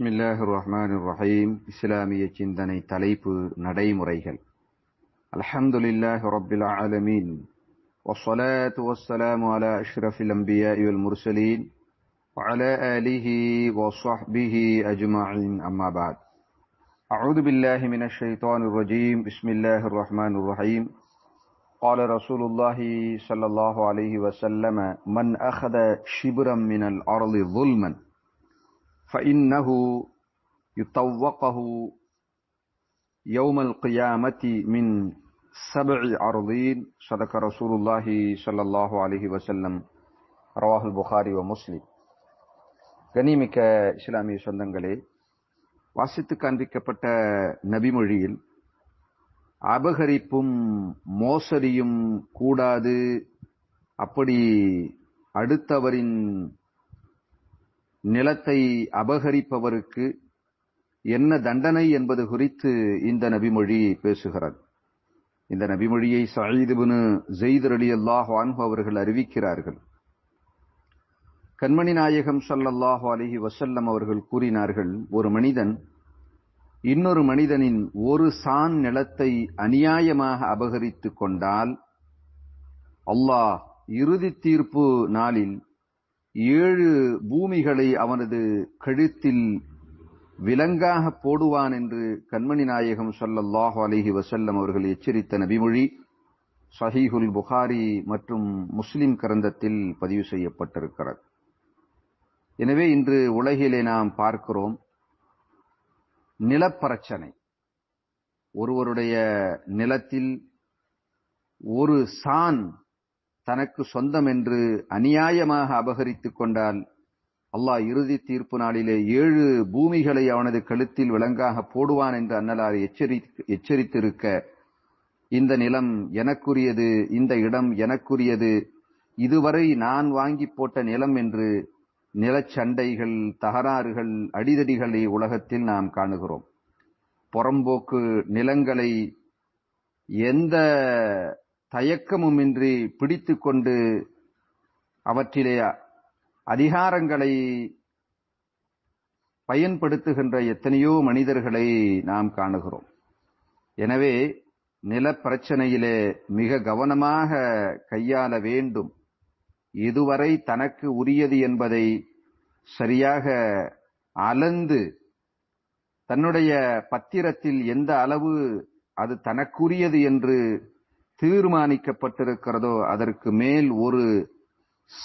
الرحيم ரஹ்மான் جندني تليب ندي தலைப்பு الحمد لله رب العالمين والصلاة والسلام على أشرف الأنبياء والمرسلين وعلى آله وصحبه أجمعين أما بعد أعوذ بالله من الشيطان الرجيم بسم الله الرحمن الرحيم قال رسول الله صلى الله عليه وسلم من أخذ شبرا من الأرض ظلمًا فإنه يطوقه يوم القيامة من سبع عرضين صدق رسول الله صلى الله عليه وسلم رواه البخاري ومسلم முஸ்லிம் கனிமிக்க இஸ்லாமிய சொந்தங்களே வாசித்து காண்பிக்கப்பட்ட நபிமொழியில் அபகரிப்பும் மோசடியும் கூடாது அப்படி அடுத்தவரின் நிலத்தை அபகரிப்பவருக்கு என்ன தண்டனை என்பது குறித்து இந்த நபிமொழி பேசுகிறது இந்த நபிமொழியை சயீதுபுனு ஜெய்து அலி அல்லாஹ் அன்பு அவர்கள் அறிவிக்கிறார்கள் கண்மணி நாயகம் சல்லல்லாஹு அலஹி வசல்லம் அவர்கள் கூறினார்கள் ஒரு மனிதன் இன்னொரு மனிதனின் ஒரு சான் நிலத்தை அநியாயமாக அபகரித்துக் கொண்டால் அல்லாஹ் இறுதி தீர்ப்பு நாளில் ஏழு பூமிகளை அவனது கழுத்தில் விலங்காக போடுவான் என்று கண்மணி நாயகம் சொல்லல்லாஹு அலிஹி வசல்லம் அவர்கள் எச்சரித்த நபிமொழி சஹீஹுல் புகாரி மற்றும் முஸ்லிம் கரந்தத்தில் பதிவு செய்யப்பட்டிருக்கிறது எனவே இன்று உலகிலே நாம் பார்க்கிறோம் நிலப்பிரச்சனை ஒருவருடைய நிலத்தில் ஒரு சான் தனக்கு சொந்தம் என்று அநியாயமாக அபகரித்துக் கொண்டால் அல்லாஹ் இறுதி தீர்ப்பு நாளிலே ஏழு பூமிகளை அவனது கழுத்தில் விலங்காக போடுவான் என்று அன்னலார் எச்சரி எச்சரித்திருக்க இந்த நிலம் எனக்குரியது இந்த இடம் எனக்குரியது இதுவரை நான் வாங்கி போட்ட நிலம் என்று நிலச்சண்டைகள் தகராறுகள் அடிதடிகளை உலகத்தில் நாம் காணுகிறோம் புறம்போக்கு நிலங்களை எந்த தயக்கமுமின்றி பிடித்து கொண்டு அவற்றிலே அதிகாரங்களை பயன்படுத்துகின்ற எத்தனையோ மனிதர்களை நாம் காணுகிறோம் எனவே நிலப்பிரச்சனையிலே மிக கவனமாக கையாள வேண்டும் இதுவரை தனக்கு உரியது என்பதை சரியாக அலந்து தன்னுடைய பத்திரத்தில் எந்த அளவு அது தனக்குரியது என்று தீர்மானிக்கப்பட்டிருக்கிறதோ அதற்கு மேல் ஒரு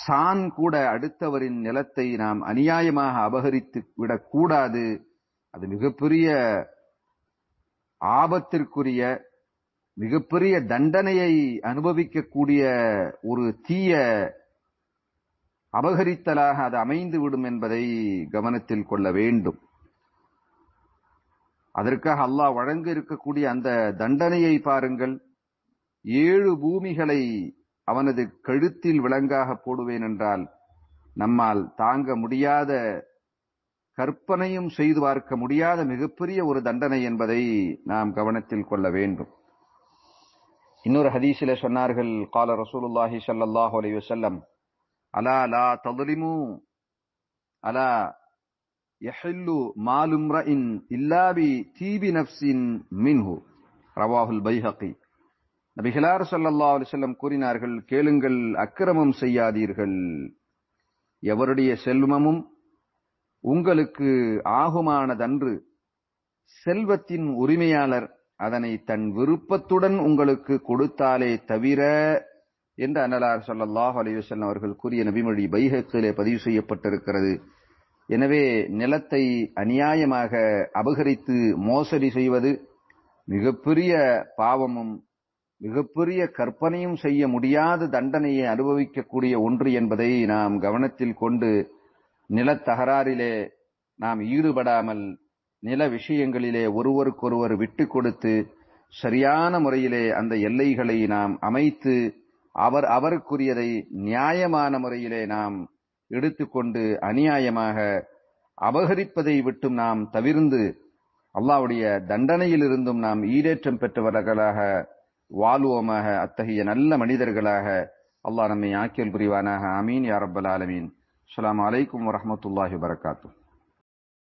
சான் கூட அடுத்தவரின் நிலத்தை நாம் அநியாயமாக அபகரித்து விடக்கூடாது அது மிகப்பெரிய ஆபத்திற்குரிய மிகப்பெரிய தண்டனையை அனுபவிக்கக்கூடிய ஒரு தீய அபகரித்தலாக அது அமைந்துவிடும் என்பதை கவனத்தில் கொள்ள வேண்டும் அதற்காக அல்லாஹ் வழங்க இருக்கக்கூடிய அந்த தண்டனையை பாருங்கள் ஏழு பூமிகளை அவனது கழுத்தில் விலங்காக போடுவேன் என்றால் நம்மால் தாங்க முடியாத கற்பனையும் செய்து பார்க்க முடியாத மிகப்பெரிய ஒரு தண்டனை என்பதை நாம் கவனத்தில் கொள்ள வேண்டும் இன்னொரு ஹதீசில சொன்னார்கள் கால ரசூலுல்லாஹி சல்லாஹ் அலி வசல்லம் அலா லா தலிமு அலா யஹில்லு மாலும் இல்லாபி தீபி நப்சின் மின்ஹு ரவாஹுல் பைஹகி நபிகளார் சல்லா செல்லம் கூறினார்கள் கேளுங்கள் அக்கிரமம் செய்யாதீர்கள் எவருடைய செல்வமும் உங்களுக்கு ஆகுமானதன்று செல்வத்தின் உரிமையாளர் அதனை தன் விருப்பத்துடன் உங்களுக்கு கொடுத்தாலே தவிர என்று அன்னலார் சொல்லல்லாஹ் அலிவசன் அவர்கள் கூறிய நபிமொழி பைஹத்திலே பதிவு செய்யப்பட்டிருக்கிறது எனவே நிலத்தை அநியாயமாக அபகரித்து மோசடி செய்வது மிகப்பெரிய பாவமும் மிகப்பெரிய கற்பனையும் செய்ய முடியாத தண்டனையை அனுபவிக்கக்கூடிய ஒன்று என்பதை நாம் கவனத்தில் கொண்டு நிலத்தகராறிலே நாம் ஈடுபடாமல் நில விஷயங்களிலே ஒருவருக்கொருவர் விட்டு கொடுத்து சரியான முறையிலே அந்த எல்லைகளை நாம் அமைத்து அவர் அவருக்குரியதை நியாயமான முறையிலே நாம் எடுத்துக்கொண்டு அநியாயமாக அபகரிப்பதை விட்டும் நாம் தவிர்ந்து அல்லாவுடைய தண்டனையிலிருந்தும் நாம் ஈடேற்றம் பெற்றவர்களாக வாழ்வோமாக அத்தகைய நல்ல மனிதர்களாக அல்லாஹ் நம்மை ஆக்கியல் புரிவானாக ஆமீன் யாரப்பல் ஆலமீன் அஸ்லாம் வலைக்கம் வரமத்துல்லாஹி வரகாத்தூ